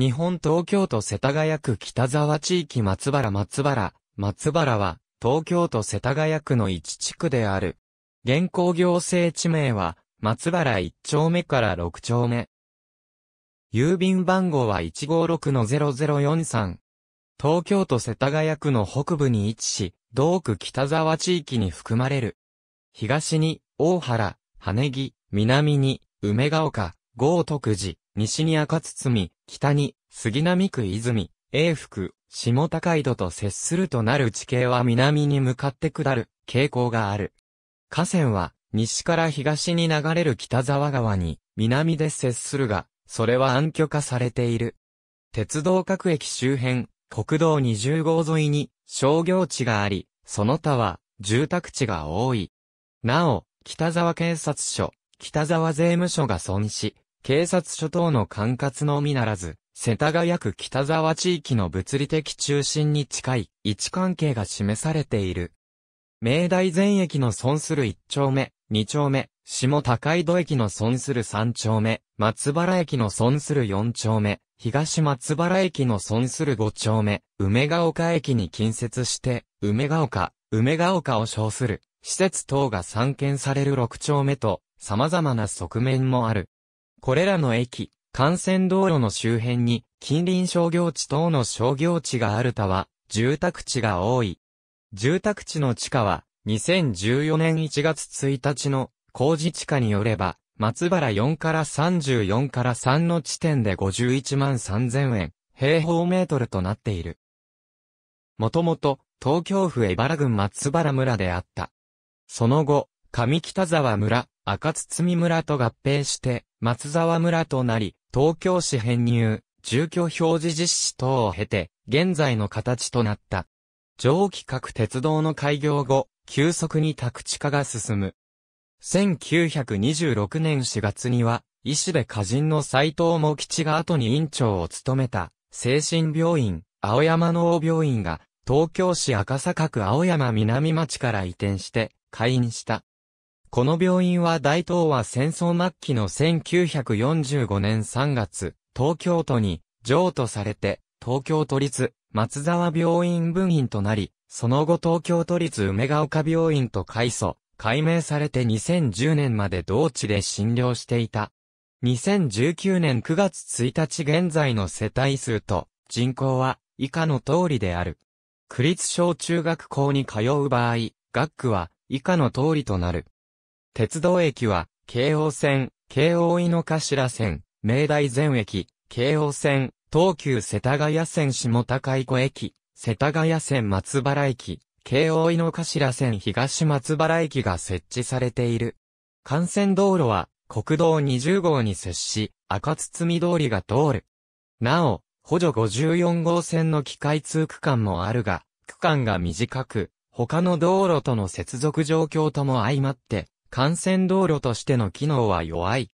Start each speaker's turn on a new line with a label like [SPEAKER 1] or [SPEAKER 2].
[SPEAKER 1] 日本東京都世田谷区北沢地域松原松原、松原は、東京都世田谷区の一地区である。現行行政地名は、松原1丁目から6丁目。郵便番号は156-0043。東京都世田谷区の北部に位置し、同区北沢地域に含まれる。東に、大原、羽木、南に、梅ヶ丘、豪徳寺、西に赤堤、北に杉並区泉、永福、下高井戸と接するとなる地形は南に向かって下る傾向がある。河川は西から東に流れる北沢川に南で接するが、それは暗渠化されている。鉄道各駅周辺、国道20号沿いに商業地があり、その他は住宅地が多い。なお、北沢警察署、北沢税務署が損し、警察署等の管轄のみならず、世田谷区北沢地域の物理的中心に近い位置関係が示されている。明大全駅の損する1丁目、2丁目、下高井戸駅の損する3丁目、松原駅の損する4丁目、東松原駅の損する5丁目、梅ヶ丘駅に近接して、梅ヶ丘、梅ヶ丘を称する、施設等が散見される6丁目と、様々な側面もある。これらの駅、幹線道路の周辺に、近隣商業地等の商業地がある他は、住宅地が多い。住宅地の地価は、2014年1月1日の工事地価によれば、松原4から34から3の地点で51万3000円、平方メートルとなっている。もともと、東京府江原郡松原村であった。その後、上北沢村、赤堤村と合併して、松沢村となり、東京市編入、住居表示実施等を経て、現在の形となった。上規各鉄道の開業後、急速に宅地化が進む。1926年4月には、医師で歌人の斎藤茂吉が後に院長を務めた、精神病院、青山農病院が、東京市赤坂区青山南町から移転して、開院した。この病院は大東亜戦争末期の1945年3月、東京都に譲渡されて、東京都立松沢病院分院となり、その後東京都立梅ヶ丘病院と改祖、改名されて2010年まで同地で診療していた。2019年9月1日現在の世帯数と人口は以下の通りである。区立小中学校に通う場合、学区は以下の通りとなる。鉄道駅は、京王線、京王井の頭線、明大前駅、京王線、東急世田谷線下高井湖駅、世田谷線松原駅、京王井の頭線東松原駅が設置されている。幹線道路は、国道20号に接し、赤堤通りが通る。なお、補助54号線の機械通区間もあるが、区間が短く、他の道路との接続状況とも相まって、幹線道路としての機能は弱い。